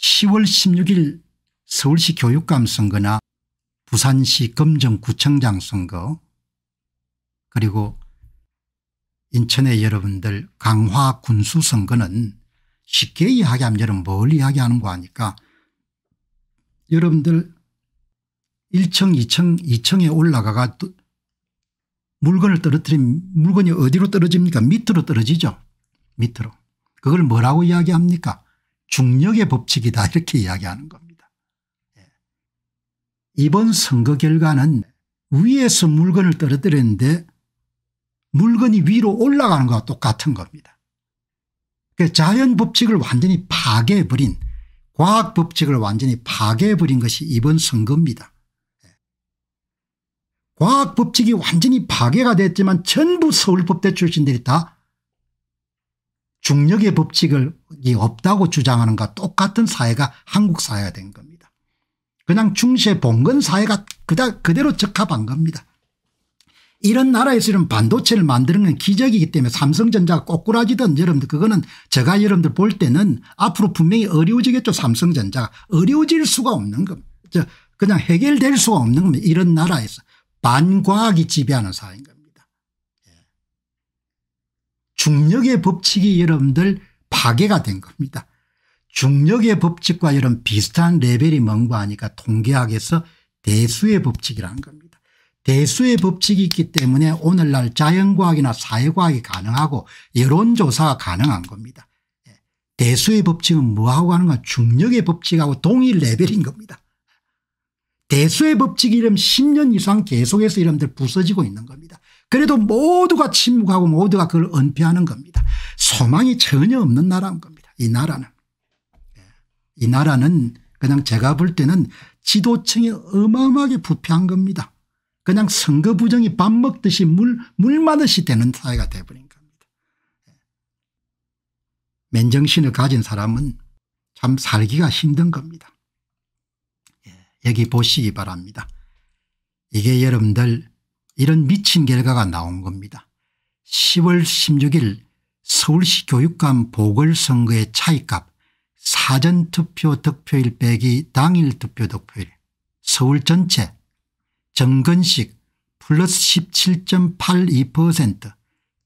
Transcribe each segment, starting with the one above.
10월 16일 서울시 교육감 선거나 부산시 검정구청장 선거 그리고 인천의 여러분들 강화 군수 선거는 쉽게 이야기하면 여러분 뭘 이야기하는 거 아니까 여러분들 1층 2층 2층에 올라가가 물건을 떨어뜨린 물건이 어디로 떨어집니까 밑으로 떨어지죠 밑으로 그걸 뭐라고 이야기합니까 중력의 법칙이다 이렇게 이야기하는 겁니다. 예. 이번 선거 결과는 위에서 물건을 떨어뜨렸는데 물건이 위로 올라가는 것과 똑같은 겁니다. 그 자연 법칙을 완전히 파괴해버린 과학 법칙을 완전히 파괴해버린 것이 이번 선거입니다. 예. 과학 법칙이 완전히 파괴가 됐지만 전부 서울법대 출신들이 다 중력의 법칙이 없다고 주장하는 것과 똑같은 사회가 한국 사회가 된 겁니다. 그냥 중세 봉건 사회가 그다, 그대로 적합한 겁니다. 이런 나라에서 이 반도체를 만드는 건 기적이기 때문에 삼성전자가 꼬꾸라지든 여러분들 그거는 제가 여러분들 볼 때는 앞으로 분명히 어려워지겠죠 삼성전자가 어려워질 수가 없는 겁니다. 그냥 해결될 수가 없는 겁니다. 이런 나라에서 반과학이 지배하는 사회인 겁니다. 중력의 법칙이 여러분들 파괴가 된 겁니다. 중력의 법칙과 이런 비슷한 레벨이 뭔가 하니까 통계학에서 대수의 법칙이라는 겁니다. 대수의 법칙이 있기 때문에 오늘날 자연과학이나 사회과학이 가능하고 여론조사가 가능한 겁니다. 예. 대수의 법칙은 뭐하고 하는 건 중력의 법칙하고 동일 레벨인 겁니다. 대수의 법칙이 이름 10년 이상 계속해서 이름들 부서지고 있는 겁니다. 그래도 모두가 침묵하고 모두가 그걸 은폐하는 겁니다. 소망이 전혀 없는 나라인 겁니다. 이 나라는. 예. 이 나라는 그냥 제가 볼 때는 지도층이 어마어마하게 부패한 겁니다. 그냥 선거 부정이 밥 먹듯이 물, 물 마듯이 되는 사회가 돼버린 겁니다. 예. 맨정신을 가진 사람은 참 살기가 힘든 겁니다. 예. 여기 보시기 바랍니다. 이게 여러분들 이런 미친 결과가 나온 겁니다. 10월 16일 서울시 교육감 보궐선거의 차이값 사전투표 득표일 빼기 당일 투표 득표일 서울 전체 정근식 플러스 17.82%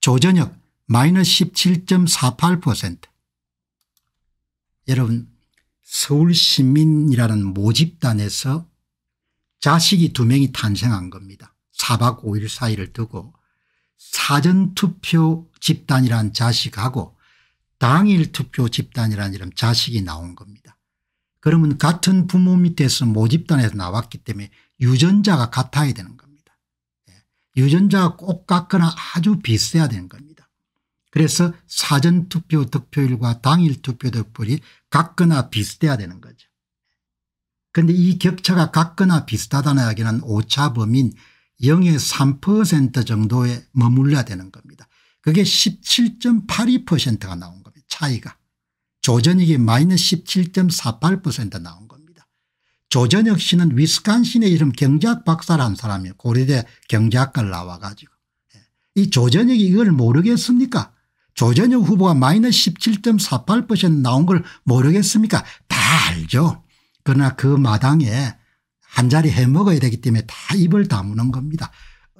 조전혁 마이너스 17.48% 여러분 서울시민이라는 모집단에서 자식이 두 명이 탄생한 겁니다. 4박 5일 사이를 두고 사전투표 집단이란 자식하고 당일투표 집단이란 이름 자식이 나온 겁니다. 그러면 같은 부모 밑에서 모집단에서 나왔기 때문에 유전자가 같아야 되는 겁니다. 예. 유전자가 꼭 같거나 아주 비슷해야 되는 겁니다. 그래서 사전투표 득표율과 당일투표 득표율이 같거나 비슷해야 되는 거죠. 그런데 이 격차가 같거나 비슷하다는 이야기는 오차범인 0.3% 정도에 머물러야 되는 겁니다. 그게 17.82%가 나온 겁니다. 차이가. 조전익이 마이너스 17.48% 나온 겁니다. 조전혁 씨는 위스콘신의 이름 경제학 박사를 한 사람이에요. 고려대 경제학과를 나와 가지고. 예. 이 조전혁이 이걸 모르겠습니까 조전혁 후보가 마이너스 17.48% 나온 걸 모르겠습니까 다 알죠. 그러나 그 마당에 한 자리 해먹어야 되기 때문에 다 입을 다무는 겁니다.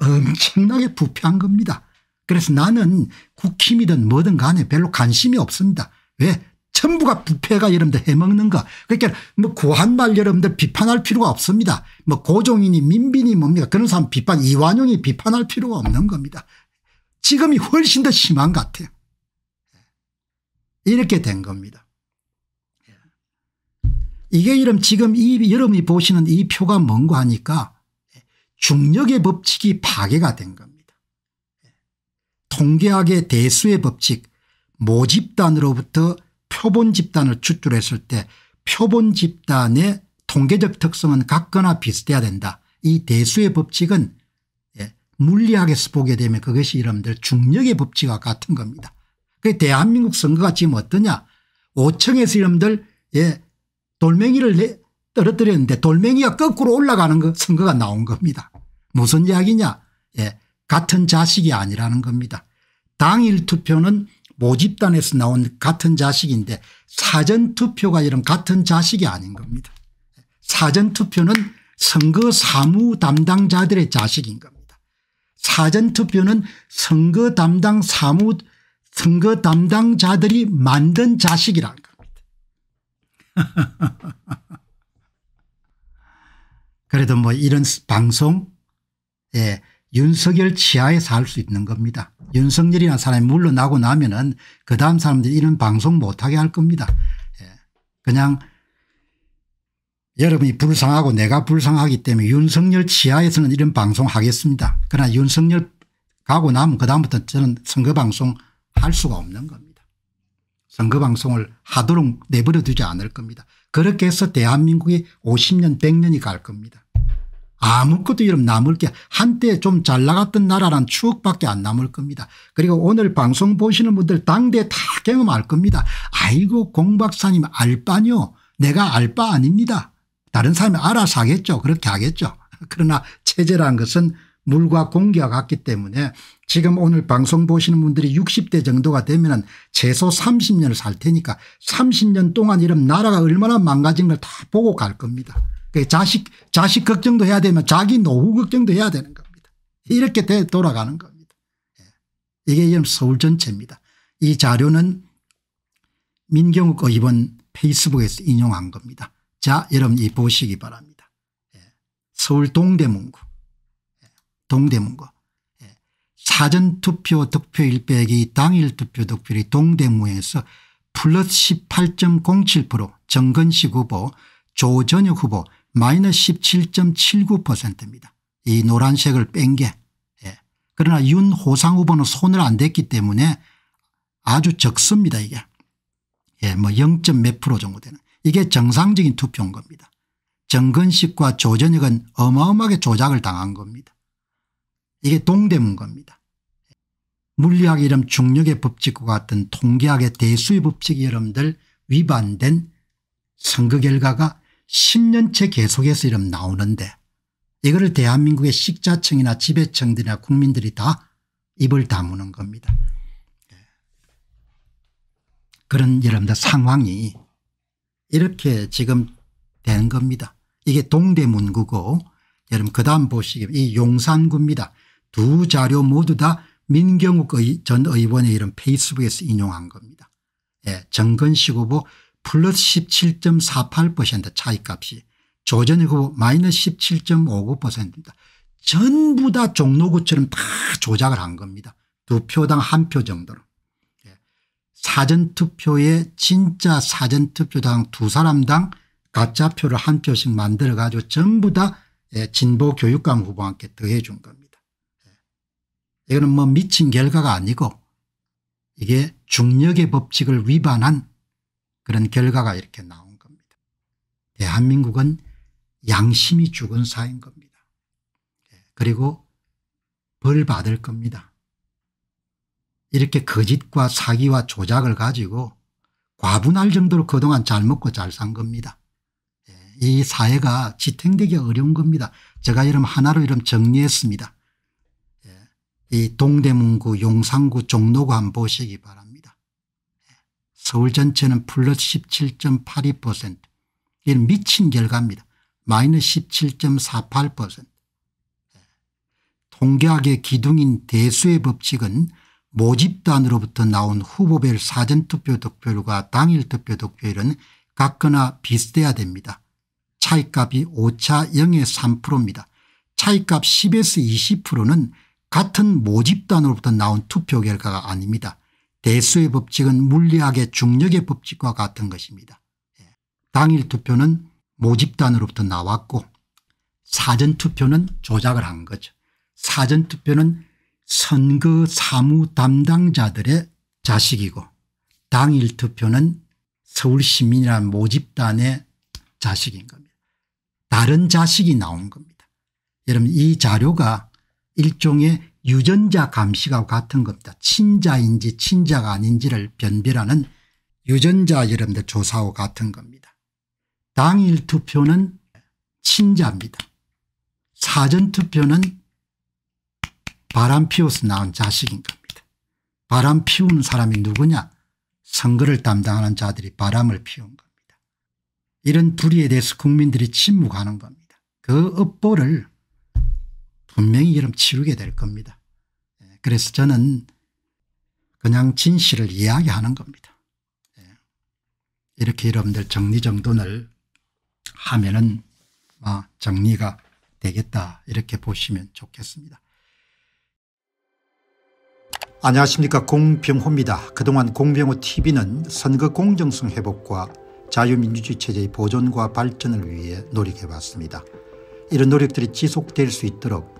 엄청나게 부패한 겁니다. 그래서 나는 국힘이든 뭐든 간에 별로 관심이 없습니다. 왜? 전부가 부패가 여러분들 해먹는 거. 그러니까 뭐 고한말 여러분들 비판할 필요가 없습니다. 뭐 고종이니 민빈이 뭡니까 그런 사람 비판 이완용이 비판할 필요가 없는 겁니다. 지금이 훨씬 더 심한 것 같아요. 이렇게 된 겁니다. 이게 이름 지금 이 여러분이 보시는 이 표가 뭔가 하니까 중력의 법칙이 파괴가 된 겁니다. 통계학의 대수의 법칙 모집단으로부터 표본 집단을 추출했을 때 표본 집단의 통계적 특성은 같거나 비슷해야 된다. 이 대수의 법칙은 예, 물리학에서 보게 되면 그것이 이름들 중력의 법칙과 같은 겁니다. 그 대한민국 선거가 지금 어떠냐 5층에서 이름들 예, 돌멩이를 내, 떨어뜨렸는데 돌멩이가 거꾸로 올라가는 거 선거가 나온 겁니다. 무슨 이야기냐 예, 같은 자식이 아니라는 겁니다. 당일 투표는 모집단에서 나온 같은 자식인데 사전투표가 이런 같은 자식이 아닌 겁니다. 사전투표는 선거 사무 담당자들의 자식인 겁니다. 사전투표는 선거 담당 사무 선거 담당자들이 만든 자식이란는 겁니다. 그래도 뭐 이런 방송 예, 윤석열 치하에 살 수 있는 겁니다. 윤석열이라는 사람이 물러나고 나면은 그 다음 사람들이 이런 방송 못하게 할 겁니다. 예, 그냥 여러분이 불쌍하고 내가 불쌍하기 때문에 윤석열 치하에서는 이런 방송 하겠습니다. 그러나 윤석열 가고 나면 그다음부터 저는 선거 방송 할 수가 없는 겁니다. 선거 방송을 하도록 내버려 두지 않을 겁니다. 그렇게 해서 대한민국이 50년 100년이 갈 겁니다. 아무것도 이름 남을 게 한때 좀 잘 나갔던 나라란 추억밖에 안 남을 겁니다. 그리고 오늘 방송 보시는 분들 당대 다 경험할 겁니다. 아이고 공 박사님 알바뇨 내가 알바 아닙니다. 다른 사람이 알아서 하겠죠. 그렇게 하겠죠. 그러나 체제란 것은 물과 공기와 같기 때문에 지금 오늘 방송 보시는 분들이 60대 정도가 되면 최소 30년을 살 테니까 30년 동안 이런 나라가 얼마나 망가진 걸 다 보고 갈 겁니다. 자식 자식 걱정도 해야 되면 자기 노후 걱정도 해야 되는 겁니다. 이렇게 돼 돌아가는 겁니다. 예. 이게 지금 서울 전체입니다. 이 자료는 민경욱 의원 페이스북에서 인용한 겁니다. 자 여러분 이 보시기 바랍니다. 예. 서울 동대문구 동대문과 예. 사전투표 득표일 빼기 당일투표 득표율이 동대문에서 플러스 18.07% 정건식 후보 조전혁 후보 마이너스 17.79%입니다. 이 노란색을 뺀 게. 예. 그러나 윤호상 후보는 손을 안 댔기 때문에 아주 적습니다 이게. 예, 뭐 0. 몇 프로 정도 되는 이게 정상적인 투표인 겁니다. 정근식과 조전혁은 어마어마하게 조작을 당한 겁니다. 이게 동대문 겁니다. 물리학 이름 중력의 법칙과 같은 통계학의 대수의 법칙 여러분들 위반된 선거 결과가 10년째 계속해서 이름 나오는데 이거를 대한민국의 식자층이나 지배층들이나 국민들이 다 입을 다무는 겁니다. 그런 여러분들 상황이 이렇게 지금 되는 겁니다. 이게 동대문구고 여러분 그 다음 보시기 이 용산구입니다. 두 자료 모두 다 민경욱 의, 전 의원의 이런 페이스북에서 인용한 겁니다. 예, 정근식 후보 플러스 17.48% 차이값이 조전 후보 마이너스 17.59%입니다. 전부 다 종로구처럼 다 조작을 한 겁니다. 두 표당 한 표 정도로. 예. 사전투표에 진짜 사전투표당 두 사람당 가짜표를 한 표씩 만들어 가지고 전부 다 예, 진보교육감 후보한테 더해 준 겁니다. 이거는 뭐 미친 결과가 아니고 이게 중력의 법칙을 위반한 그런 결과가 이렇게 나온 겁니다. 대한민국은 양심이 죽은 사인 겁니다. 예, 그리고 벌 받을 겁니다. 이렇게 거짓과 사기와 조작을 가지고 과분할 정도로 그동안 잘 먹고 잘 산 겁니다. 예, 이 사회가 지탱되기 어려운 겁니다. 제가 이름 하나로 이름 정리했습니다. 이 동대문구 용산구 종로구 한번 보시기 바랍니다. 서울 전체는 플러스 17.82% 이건 미친 결과입니다. 마이너스 17.48% 통계학의 기둥인 대수의 법칙은 모집단으로부터 나온 후보별 사전투표 득표율과 당일 투표 득표율은 같거나 비슷해야 됩니다. 차이값이 5차 0에 3%입니다. 차이값 10에서 20%는 같은 모집단으로부터 나온 투표 결과가 아닙니다. 대수의 법칙은 물리학의 중력의 법칙과 같은 것입니다. 예. 당일 투표는 모집단으로부터 나왔고 사전투표는 조작을 한 거죠. 사전투표는 선거 사무 담당자들의 자식이고 당일 투표는 서울시민이라는 모집단의 자식인 겁니다. 다른 자식이 나온 겁니다. 여러분 이 자료가 일종의 유전자 감시가 같은 겁니다. 친자인지 친자가 아닌지를 변별하는 유전자 여러분들 조사와 같은 겁니다. 당일 투표는 친자입니다. 사전투표는 바람 피워서 나온 자식인 겁니다. 바람 피우는 사람이 누구냐 선거를 담당하는 자들이 바람을 피운 겁니다. 이런 불의에 대해서 국민들이 침묵하는 겁니다. 그 업보를 분명히 이름 치르게 될 겁니다. 예, 그래서 저는 그냥 진실을 이야기하는 겁니다. 예, 이렇게 여러분들 정리정돈을 하면은 아, 정리가 되겠다 이렇게 보시면 좋겠습니다. 안녕하십니까 공병호입니다. 그동안 공병호TV는 선거 공정성 회복과 자유민주주의 체제의 보존과 발전을 위해 노력해왔습니다. 이런 노력들이 지속될 수 있도록